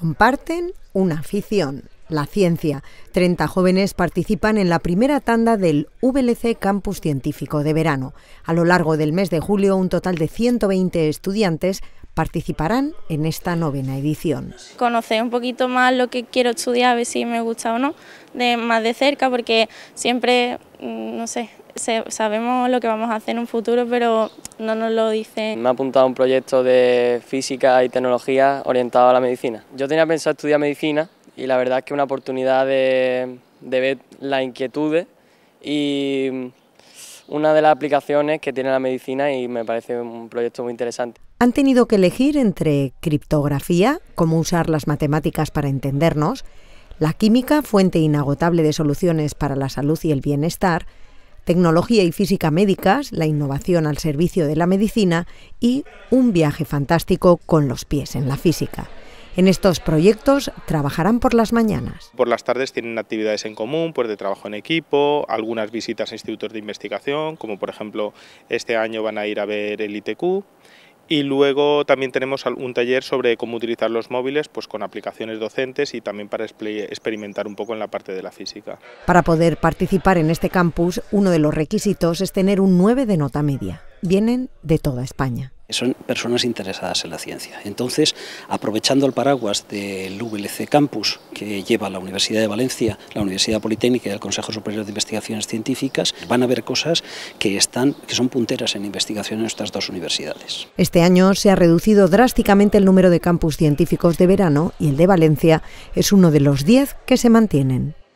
Comparten una afición, la ciencia. 30 jóvenes participan en la primera tanda del VLC Campus Científico de verano. A lo largo del mes de julio, un total de 120 estudiantes participarán en esta novena edición. Conocer un poquito más lo que quiero estudiar, a ver si me gusta o no, de más de cerca, porque siempre, mm, no sé, sabemos lo que vamos a hacer en un futuro, pero no nos lo dicen. Me ha apuntado a un proyecto de física y tecnología orientado a la medicina. Yo tenía pensado estudiar medicina y la verdad es que es una oportunidad de, de ver las inquietudes y una de las aplicaciones que tiene la medicina y me parece un proyecto muy interesante. Han tenido que elegir entre criptografía, cómo usar las matemáticas para entendernos, la química, fuente inagotable de soluciones para la salud y el bienestar, tecnología y física médicas, la innovación al servicio de la medicina y un viaje fantástico con los pies en la física. En estos proyectos trabajarán por las mañanas. Por las tardes tienen actividades en común, pues de trabajo en equipo, algunas visitas a institutos de investigación, como por ejemplo este año van a ir a ver el ITQ y luego también tenemos un taller sobre cómo utilizar los móviles pues con aplicaciones docentes y también para experimentar un poco en la parte de la física. Para poder participar en este campus, uno de los requisitos es tener un 9 de nota media. Vienen de toda España. Son personas interesadas en la ciencia. Entonces, aprovechando el paraguas del VLC Campus que lleva la Universidad de Valencia, la Universidad Politécnica y el Consejo Superior de Investigaciones Científicas, van a ver cosas que, están, que son punteras en investigación en estas dos universidades. Este año se ha reducido drásticamente el número de campus científicos de verano y el de Valencia es uno de los 10 que se mantienen.